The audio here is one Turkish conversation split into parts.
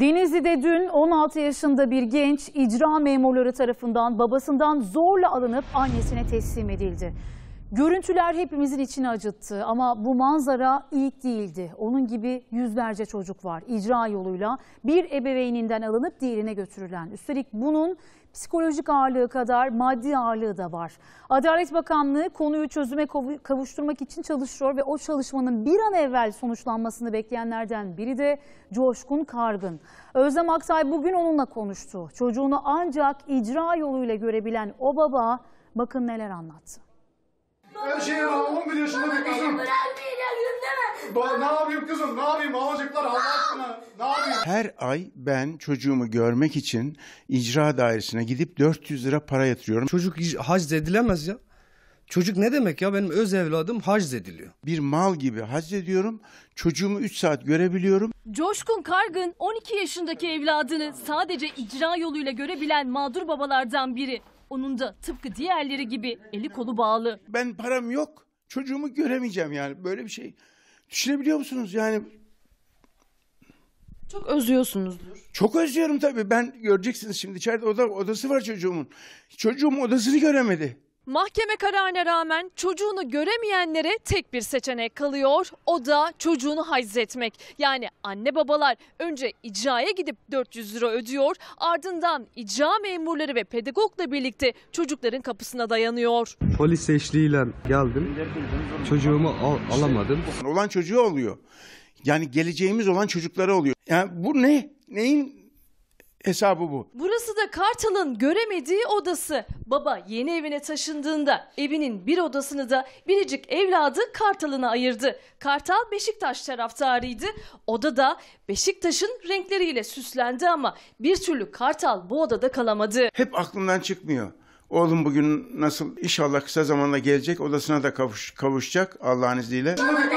Denizli'de dün 16 yaşında bir genç icra memurları tarafından babasından zorla alınıp annesine teslim edildi. Görüntüler hepimizin içini acıttı ama bu manzara ilk değildi. Onun gibi yüzlerce çocuk var icra yoluyla bir ebeveyninden alınıp diğerine götürülen. Üstelik bunun psikolojik ağırlığı kadar maddi ağırlığı da var. Adalet Bakanlığı konuyu çözüme kavuşturmak için çalışıyor ve o çalışmanın bir an evvel sonuçlanmasını bekleyenlerden biri de Coşkun Kargın. Özlem Aksay bugün onunla konuştu. Çocuğunu ancak icra yoluyla görebilen o baba bakın neler anlattı. Her şeyi 11 yaşında bir kızım. Bırakmayacağım deme. Ba- ne yapayım kızım? Ne yapayım? Alacaklar Allah aşkına. Ne yapayım? Her ay ben çocuğumu görmek için icra dairesine gidip 400 lira para yatırıyorum. Çocuk hac edilemez ya. Çocuk ne demek ya benim öz evladım haciz ediliyor. Bir mal gibi haciz ediyorum. Çocuğumu 3 saat görebiliyorum. Coşkun Kargın 12 yaşındaki evladını sadece icra yoluyla görebilen mağdur babalardan biri. Onun da tıpkı diğerleri gibi eli kolu bağlı. Ben param yok. Çocuğumu göremeyeceğim yani böyle bir şey. Düşünebiliyor musunuz yani? Çok özlüyorsunuzdur. Çok özlüyorum tabii. Ben göreceksiniz şimdi içeride oda, odası var çocuğumun. Çocuğum odasını göremedi. Mahkeme kararına rağmen çocuğunu göremeyenlere tek bir seçenek kalıyor. O da çocuğunu haczetmek. Yani anne babalar önce icraya gidip 400 lira ödüyor. Ardından icra memurları ve pedagogla birlikte çocukların kapısına dayanıyor. Polis eşliğiyle geldim. Çocuğumu al alamadım. Olan çocuğu oluyor. Yani geleceğimiz olan çocukları oluyor. Yani bu ne? Neyin hesabı bu. Burası da Kartal'ın göremediği odası. Baba yeni evine taşındığında evinin bir odasını da biricik evladı Kartal'ına ayırdı. Kartal Beşiktaş taraftarıydı. Oda da Beşiktaş'ın renkleriyle süslendi ama bir türlü Kartal bu odada kalamadı. Hep aklımdan çıkmıyor. Oğlum bugün nasıl inşallah kısa zamanda gelecek odasına da kavuş, kavuşacak Allah'ın izniyle. Bana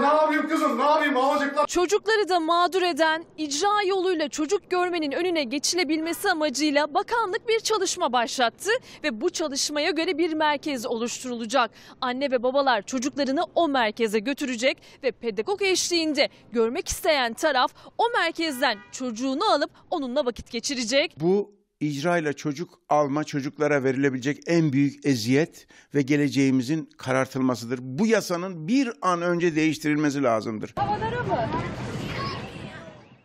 ne yapayım kızım ne yapayım alacaklar. Çocukları da mağdur eden icra yoluyla çocuk görmenin önüne geçilebilmesi amacıyla bakanlık bir çalışma başlattı ve bu çalışmaya göre bir merkez oluşturulacak. Anne ve babalar çocuklarını o merkeze götürecek ve pedagog eşliğinde görmek isteyen taraf o merkezden çocuğunu alıp onunla vakit geçirecek. Bu icrayla çocuk alma çocuklara verilebilecek en büyük eziyet ve geleceğimizin karartılmasıdır. Bu yasanın bir an önce değiştirilmesi lazımdır. Havalara mı?